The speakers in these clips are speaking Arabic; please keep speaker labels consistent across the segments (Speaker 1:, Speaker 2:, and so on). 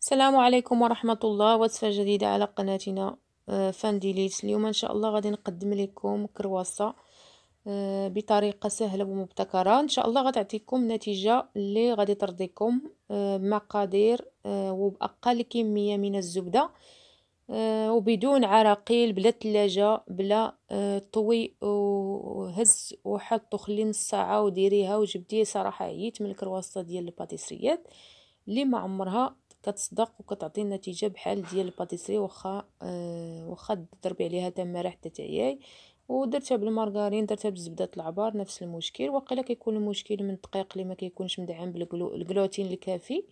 Speaker 1: السلام عليكم ورحمة الله وصفة جديدة على قناتنا آه، فان ديليت اليوم إن شاء الله غادي نقدم لكم كرواسة آه، بطريقة سهلة ومبتكرة إن شاء الله غتعطيكم نتيجة اللي غادي ترضيكم آه، بمقادير وبأقل كمية من الزبدة وبدون عراقيل بلا تلاجة بلا طوي وهز وحط وخلي نص ساعة وديريها وجبديه صراحة عييت من الكرواسة ديال الباتيسريات اللي ما عمرها كتصدق وكتعطي النتيجه بحال ديال الباتيسري واخا أه واخا ضربي عليها راه حتى تعياي ودرتها بالمارغرين درتها بالزبده العبار نفس المشكل واقيلا كيكون المشكل من الدقيق اللي ما كيكونش مدعم بالجلوتين الكافي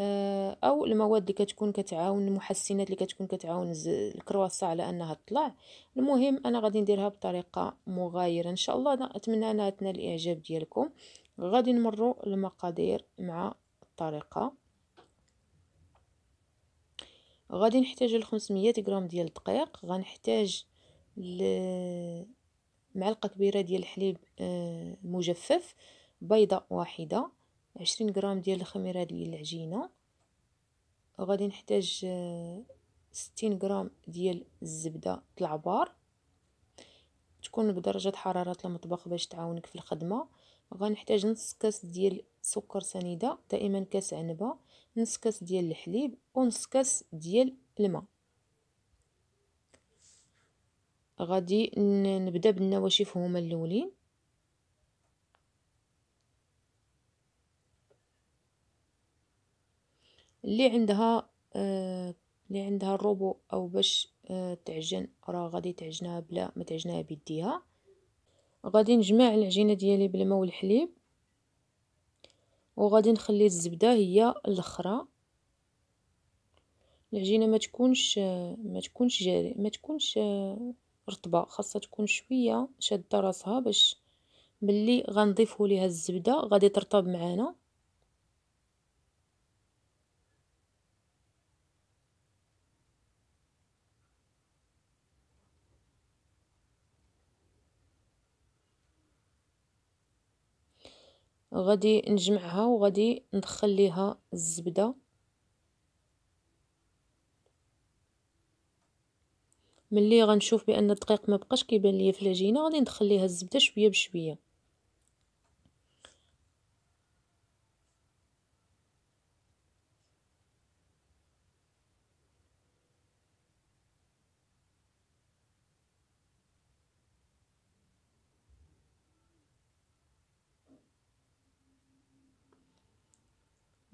Speaker 1: أه او المواد اللي كتكون كتعاون المحسنات اللي كتكون كتعاون الكرواسا على انها تطلع المهم انا غادي نديرها بطريقه مغايره ان شاء الله اتمنى انها تنال الاعجاب ديالكم غادي نمروا المقادير مع الطريقه غادي نحتاج ل 500 غرام ديال الدقيق غنحتاج معلقه كبيره ديال الحليب آه، مجفف بيضه واحده 20 غرام ديال الخميره ديال العجينه غادي نحتاج 60 آه، غرام ديال الزبده العبار تكون بدرجه حراره المطبخ باش تعاونك في الخدمه غنحتاج نص كاس ديال سكر سنيده دائما كاس عنبه نص كاس ديال الحليب ونص كاس ديال الماء غادي نبدا بالنواشف هما الاولين اللي عندها آه، اللي عندها الروبو او باش آه، تعجن راه غادي تعجنها بلا ما تعجنها بيديها غادي نجمع العجينه ديالي بالماء والحليب وغادي نخلي الزبده هي الاخرى العجينه ما تكونش ما تكونش جاري ما تكونش آه، رطبه خاصها تكون شويه شاده راسها باش ملي غنضيفو ليها الزبده غادي ترطب معانا غادي نجمعها وغادي ندخل ليها الزبدة ملي غنشوف بان الدقيق ما بقاش كيبان ليا في العجينه غادي ندخل ليها الزبده شويه بشويه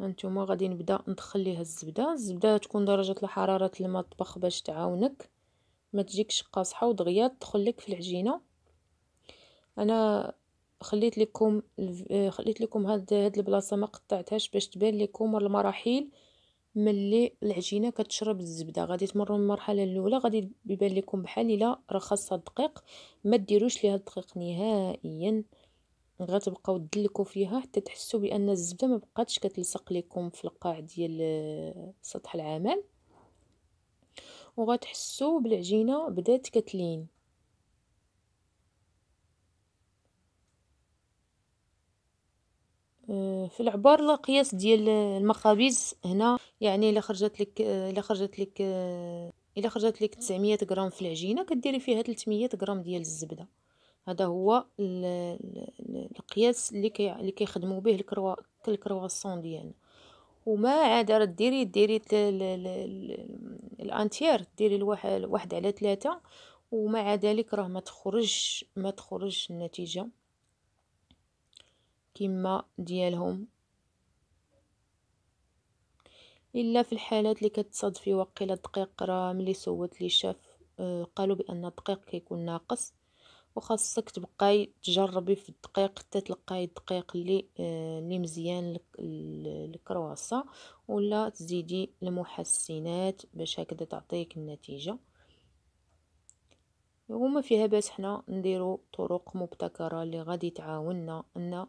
Speaker 1: هانتوما غادي نبدا ندخل ليها الزبده الزبده تكون درجه الحراره المطبخ باش تعاونك ما تجيكش قاصحه ودغيا تدخل لك في العجينه انا خليت لكم آه، خليت لكم هاد هاد البلاصه ما قطعتهاش باش تبان لكم المراحل ملي العجينه كتشرب الزبده غادي تمروا من المرحله الاولى غادي يبان لكم بحال الا رخصها الدقيق ما ديروش ليها الدقيق نهائيا غتبقاو دلكو فيها حتى تحسوا بان الزبده ما بقاتش كتلصق لكم في القاع ديال آه، سطح العمل وغتحسوا بالعجينه بدات كتلين آه، في العبار القياس ديال آه، المخابز هنا يعني الا خرجت لك الا خرجت لك الا خرجت لك 900 غرام في العجينه كديري فيها 300 غرام ديال الزبده هذا هو القياس اللي كي اللي كيخدموا به الكروا الكرواسون ديالنا وما عاد راه ديري ديري الانتيير ديري الواحد واحد على ثلاثة ومع ذلك راه ما تخرج ما تخرج النتيجة كما ديالهم الا في الحالات اللي كتصادفي وقيله الدقيق راه ملي سولت لي شاف آه، قالوا بان الدقيق كيكون ناقص وخاصك تبقاي تجربي في الدقيق حتى تلقاي الدقيق اللي آه، اللي مزيان لك الكرواسه ولا تزيدي المحسنات باش هكذا تعطيك النتيجه وما فيها باس حنا نديرو طرق مبتكره اللي غادي تعاوننا ان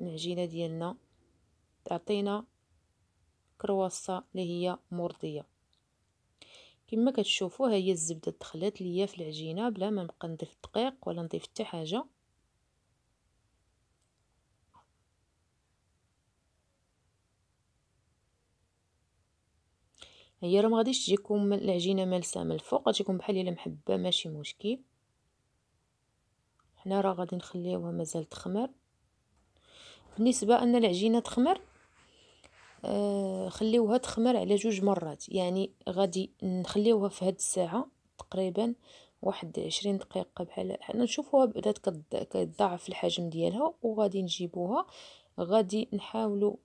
Speaker 1: العجينه ديالنا تعطينا كرواصه اللي هي مرضيه كما كتشوفوا ها هي الزبده دخلت ليا في العجينه بلا ما نبقى نضيف الدقيق ولا نضيف حتى حاجه هي راه ما غاديش تجيكم العجينه مالسه من الفوق غتجيكم بحال الا محبه ماشي مشكل حنا راه غادي نخليوها مازال تخمر بالنسبه ان العجينه تخمر آه، خليوها تخمر على جوج مرات يعني غادي نخليوها في هاد الساعه تقريبا واحد عشرين دقيقه بحال حنا نشوفوها بدات كتضاعف الحجم ديالها وغادي نجيبوها غادي نحاولوا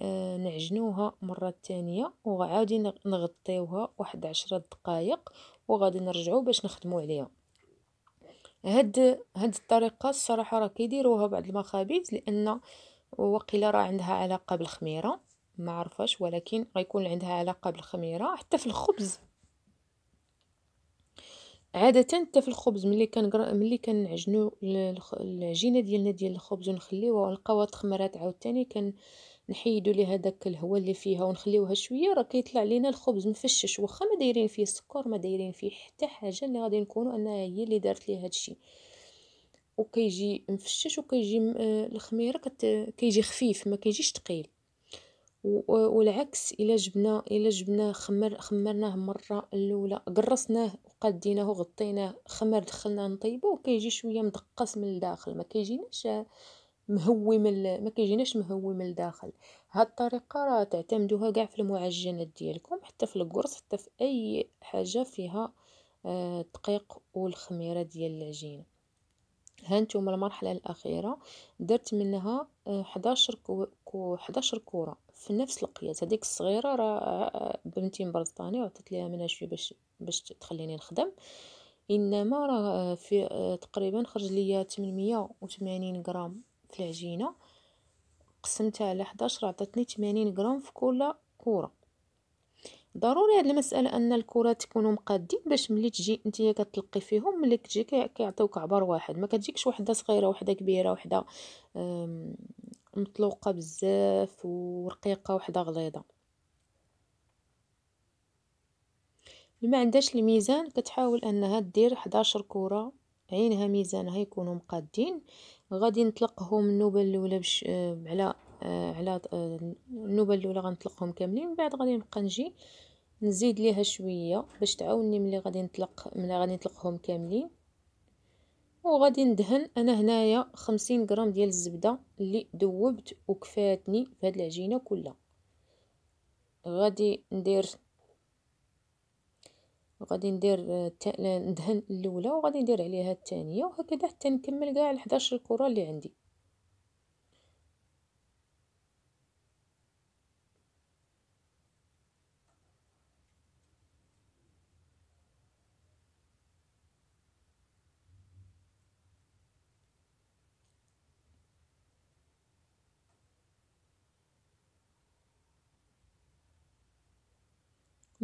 Speaker 1: آه، نعجنوها مرة تانية وعادي نغطيوها واحد عشرة دقايق وغادي نرجعو باش نخدمو عليها هاد هاد الطريقة الصراحة راه كيديروها بعض المخابز لأن وقيلا راه عندها علاقة بالخميرة ما عرفش ولكن غيكون عندها علاقه بالخميره حتى في الخبز عاده حتى في الخبز ملي كنقر... ملي كنعجنوا العجينه ديالنا ديال الخبز ونخليوها ولقاوها تخمرات عاوتاني كن نحيدوا ليها داك الهواء اللي فيها ونخليوها شويه راه كيطلع لينا الخبز مفشش واخا ما دايرين فيه السكر ما دايرين فيه حتى حاجه اللي غادي نكونوا انها هي اللي دارت ليه الشيء وكيجي مفشش وكيجي الخميره كت... كيجي خفيف ما كيجيش تقيل والعكس الا جبنا الا جبنا خمر خمرناه مره الاولى قرصناه وقديناه وغطيناه خمر دخلناه نطيبو كيجي شويه مدقس من الداخل ما كيجيناش مهوي من ما كيجيناش مهوي من الداخل هاد الطريقه راه تعتمدوها كاع في المعجنات ديالكم حتى في القرص حتى في اي حاجه فيها آه، الدقيق والخميره ديال العجينه ها نتوما المرحله الاخيره درت منها 11 آه، كو 11 كره في نفس القياس هذيك الصغيره راه آه، بنتي مبرطاني وعطيت ليها شويه باش باش تخليني نخدم انما راه آه، في آه، تقريبا خرج ليا 880 غرام في العجينه قسمتها على 11 عطاتني 80 غرام في كل كره ضروري هاد المساله ان الكرات تكونوا مقادين باش ملي تجي نتيا كتلقي فيهم ملي كتجي كيعطيوك عبر واحد ما كتجيكش وحده صغيره وحده كبيره وحده مطلوقه بزاف ورقيقه وحده غليظه اللي ما عندهاش الميزان كتحاول انها دير 11 كره عينها ميزانها يكونوا مقادين غادي نطلقهم النوبه الاولى بش... آه، على آه، على آه، النوبه الاولى غنطلقهم كاملين من بعد غادي نبقى نجي نزيد ليها شويه باش تعاوني ملي غادي نطلق ملي غادي نطلقهم كاملين وغادي ندهن انا هنايا خمسين غرام ديال الزبده اللي ذوبت وكفاتني في هاد العجينه كلها غادي ندير غادي ندير ندهن الاولى وغادي ندير عليها الثانيه وهكذا حتى نكمل كاع ال11 كره اللي عندي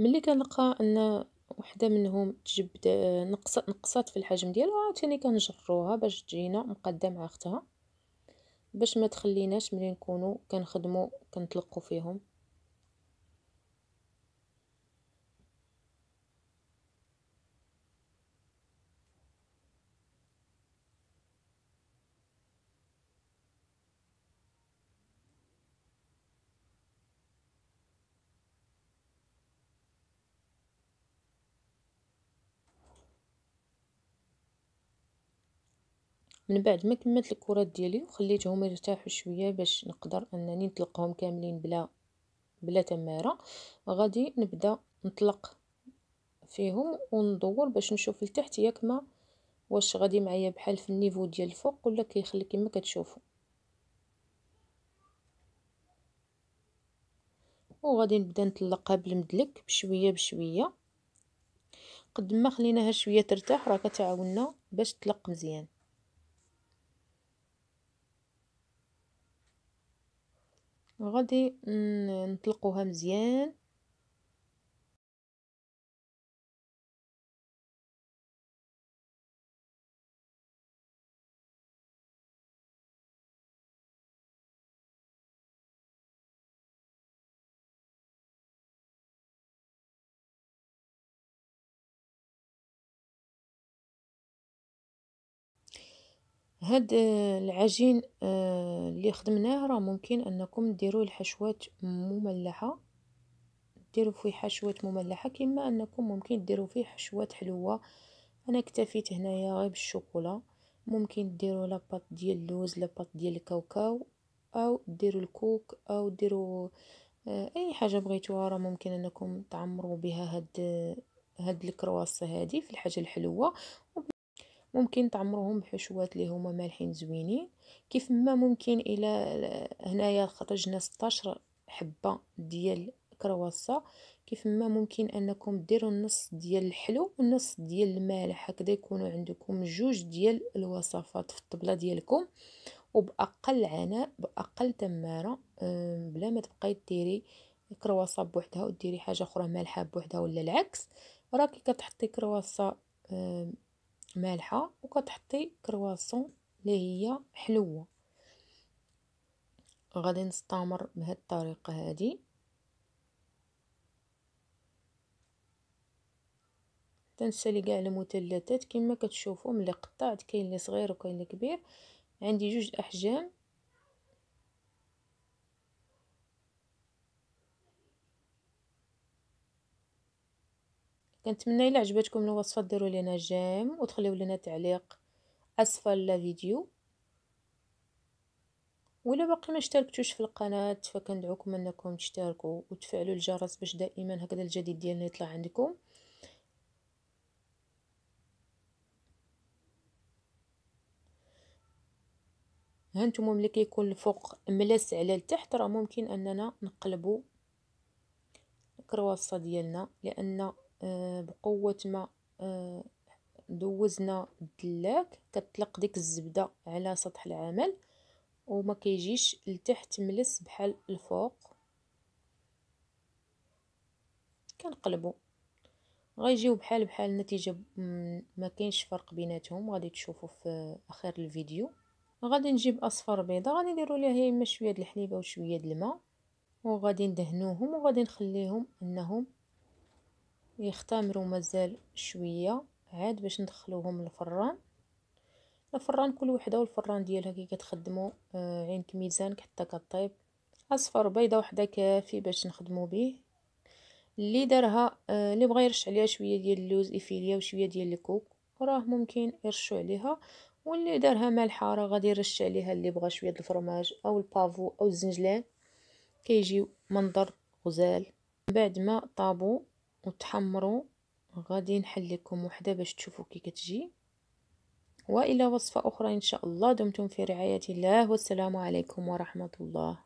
Speaker 1: ملي كنلقى ان وحده منهم تجبد نقصات في الحجم ديالها عاوتاني كنجروها باش تجينا مقدمه مع اختها باش ما تخليناش ملي نكونوا كنخدموا كنطلقوا فيهم من بعد ما كملت الكرات ديالي وخليتهم يرتاحوا شويه باش نقدر انني نطلقهم كاملين بلا بلا تماره غادي نبدا نطلق فيهم وندور باش نشوف لتحت ياك ما واش غادي معايا بحال في النيفو ديال الفوق ولا كيخلي كما كتشوفوا وغادي نبدا نطلقها بالمدلك بشويه بشويه قد ما خليناها شويه ترتاح راه كتعاوننا باش تطلق مزيان غادي نطلقوها مزيان هاد آه، العجين آه، اللي خدمناه راه ممكن انكم ديروا الحشوات مملحه ديروا فيه حشوات مملحه كما انكم ممكن ديروا فيه حشوات حلوه انا اكتفيت هنايا غير بالشوكولا ممكن ديروا لاباط ديال اللوز لاباط ديال الكاوكاو او ديروا الكوك او ديروا آه، اي حاجه بغيتوها راه ممكن انكم تعمروا بها هاد هاد الكرواسه هادي في الحاجه الحلوه ممكن تعمروهم بحشوات اللي هما مالحين زوينين كيف ما ممكن الى هنايا خرجنا 16 حبه ديال كرواسه كيف ما ممكن انكم ديروا النص ديال الحلو والنص ديال المالح هكذا يكونوا عندكم جوج ديال الوصفات في الطبله ديالكم وباقل عناء باقل تماره بلا ما تبقاي ديري كرواسه بوحدها وديري حاجه اخرى مالحه بوحدها ولا العكس راكي كتحطي كرواسه مالحه وكتحطي كرواسون اللي هي حلوه غادي نستمر بهاد الطريقه هذه تنسالي كاع المثلثات كما كتشوفوا ملي قطعت كاين اللي صغير وكاين اللي كبير عندي جوج احجام كنتمنى الى عجبتكم الوصفه ديروا لنا جيم وتخليو لنا تعليق اسفل الفيديو ولا باقي ما اشتركتوش في القناه فكندعوكم انكم تشتركوا وتفعلوا الجرس باش دائما هكذا الجديد ديالنا يطلع عندكم هانتوما ملي كيكون الفوق ملس على التحت راه ممكن اننا نقلبوا الكرواسه ديالنا لان آه، بقوة ما آه، دوزنا الدلاك كتطلق ديك الزبدة على سطح العمل وما كيجيش لتحت ملس بحال الفوق كنقلبو غيجيو بحال بحال النتيجة ما كاينش فرق بيناتهم غادي تشوفوا في اخر الفيديو غادي نجيب اصفر بيضه غادي نديرو ليها يما شويه د الحليبه وشويه د الماء وغادي ندهنوهم وغادي نخليهم انهم يختمروا مازال شويه عاد باش ندخلوهم للفران الفران كل وحده والفران ديالها كي كتخدموا آه، عين ميزان حتى كطيب اصفر بيضه وحده كافي باش نخدموا به اللي دارها آه، اللي بغى يرش عليها شويه ديال اللوز ايفيليا وشويه ديال الكوك راه ممكن يرشوا عليها واللي دارها مالحه راه غادي يرش عليها اللي بغى شويه الفرماج او البافو او الزنجلان كيجيو منظر غزال بعد ما طابو وتحمروا غادي نحل لكم وحده باش تشوفوا كي كتجي والى وصفه اخرى ان شاء الله دمتم في رعايه الله والسلام عليكم ورحمه الله